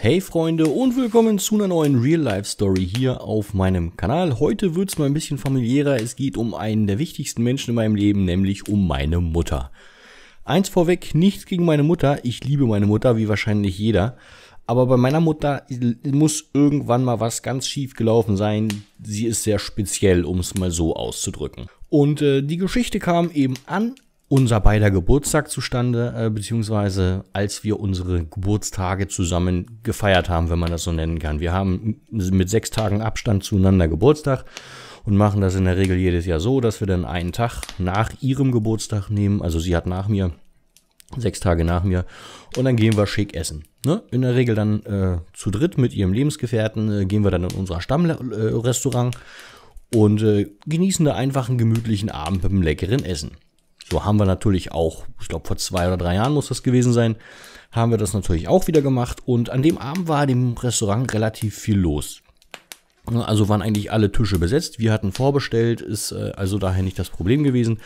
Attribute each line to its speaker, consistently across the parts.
Speaker 1: Hey Freunde und willkommen zu einer neuen Real-Life-Story hier auf meinem Kanal. Heute wird's mal ein bisschen familiärer. Es geht um einen der wichtigsten Menschen in meinem Leben, nämlich um meine Mutter. Eins vorweg, nichts gegen meine Mutter. Ich liebe meine Mutter, wie wahrscheinlich jeder. Aber bei meiner Mutter muss irgendwann mal was ganz schief gelaufen sein. Sie ist sehr speziell, um es mal so auszudrücken. Und äh, die Geschichte kam eben an unser beider Geburtstag zustande, äh, beziehungsweise als wir unsere Geburtstage zusammen gefeiert haben, wenn man das so nennen kann. Wir haben mit sechs Tagen Abstand zueinander Geburtstag und machen das in der Regel jedes Jahr so, dass wir dann einen Tag nach ihrem Geburtstag nehmen, also sie hat nach mir, sechs Tage nach mir, und dann gehen wir schick essen. Ne? In der Regel dann äh, zu dritt mit ihrem Lebensgefährten äh, gehen wir dann in unser Stammrestaurant äh, und äh, genießen da einfach einen gemütlichen Abend mit einem leckeren Essen. So haben wir natürlich auch, ich glaube vor zwei oder drei Jahren muss das gewesen sein, haben wir das natürlich auch wieder gemacht und an dem Abend war dem Restaurant relativ viel los. Ne, also waren eigentlich alle Tische besetzt. Wir hatten vorbestellt, ist äh, also daher nicht das Problem gewesen.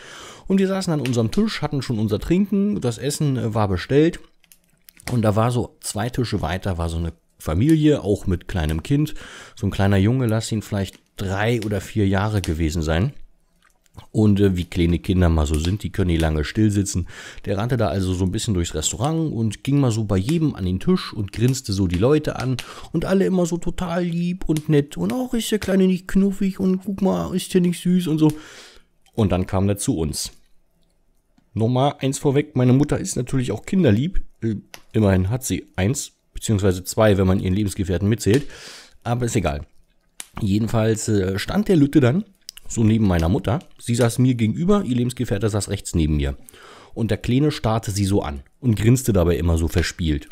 Speaker 1: Und wir saßen an unserem Tisch, hatten schon unser Trinken, das Essen äh, war bestellt. Und da war so zwei Tische weiter, war so eine Familie, auch mit kleinem Kind. So ein kleiner Junge, lass ihn vielleicht drei oder vier Jahre gewesen sein. Und äh, wie kleine Kinder mal so sind, die können nicht lange still sitzen. Der rannte da also so ein bisschen durchs Restaurant und ging mal so bei jedem an den Tisch und grinste so die Leute an und alle immer so total lieb und nett und auch ist der Kleine nicht knuffig und guck mal, ist der nicht süß und so. Und dann kam er zu uns. Nochmal eins vorweg, meine Mutter ist natürlich auch kinderlieb. Äh, immerhin hat sie eins, beziehungsweise zwei, wenn man ihren Lebensgefährten mitzählt. Aber ist egal. Jedenfalls äh, stand der Lütte dann so neben meiner Mutter. Sie saß mir gegenüber, ihr Lebensgefährte saß rechts neben mir. Und der Kleine starrte sie so an und grinste dabei immer so verspielt.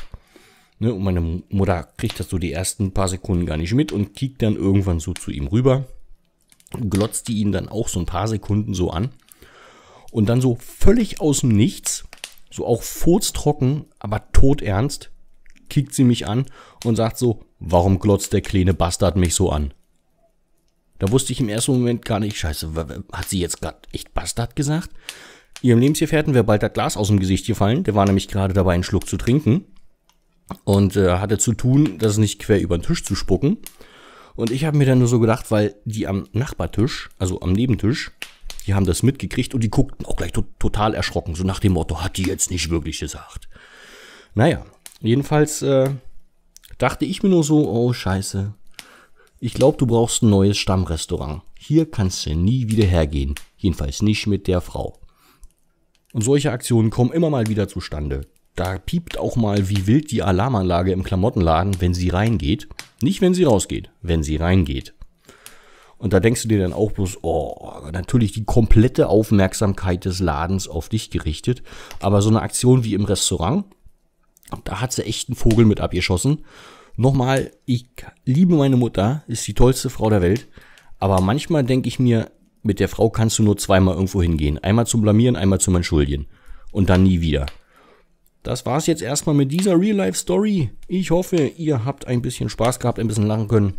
Speaker 1: Ne, und meine Mutter kriegt das so die ersten paar Sekunden gar nicht mit und kickt dann irgendwann so zu ihm rüber, glotzte ihn dann auch so ein paar Sekunden so an. Und dann so völlig aus dem Nichts, so auch furztrocken, aber todernst, kickt sie mich an und sagt so, warum glotzt der kleine Bastard mich so an? Da wusste ich im ersten Moment gar nicht, scheiße, hat sie jetzt gerade echt Bastard gesagt? Ihrem Lebensgefährten wäre bald das Glas aus dem Gesicht gefallen. Der war nämlich gerade dabei, einen Schluck zu trinken. Und äh, hatte zu tun, das nicht quer über den Tisch zu spucken. Und ich habe mir dann nur so gedacht, weil die am Nachbartisch, also am Nebentisch, die haben das mitgekriegt und die guckten auch gleich to total erschrocken, so nach dem Motto, hat die jetzt nicht wirklich gesagt. Naja, jedenfalls äh, dachte ich mir nur so, oh scheiße, ich glaube, du brauchst ein neues Stammrestaurant. Hier kannst du nie wieder hergehen. Jedenfalls nicht mit der Frau. Und solche Aktionen kommen immer mal wieder zustande. Da piept auch mal wie wild die Alarmanlage im Klamottenladen, wenn sie reingeht. Nicht, wenn sie rausgeht, wenn sie reingeht. Und da denkst du dir dann auch bloß, oh, natürlich die komplette Aufmerksamkeit des Ladens auf dich gerichtet. Aber so eine Aktion wie im Restaurant, da hat sie echt einen Vogel mit abgeschossen. Nochmal, ich liebe meine Mutter, ist die tollste Frau der Welt. Aber manchmal denke ich mir, mit der Frau kannst du nur zweimal irgendwo hingehen. Einmal zum Blamieren, einmal zum Entschuldigen. Und dann nie wieder. Das war's jetzt erstmal mit dieser Real-Life-Story. Ich hoffe, ihr habt ein bisschen Spaß gehabt, ein bisschen lachen können.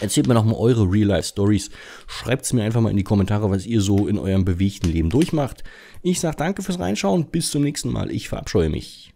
Speaker 1: Erzählt mir nochmal eure Real-Life-Stories. Schreibt es mir einfach mal in die Kommentare, was ihr so in eurem bewegten Leben durchmacht. Ich sage danke fürs Reinschauen. Bis zum nächsten Mal. Ich verabscheue mich.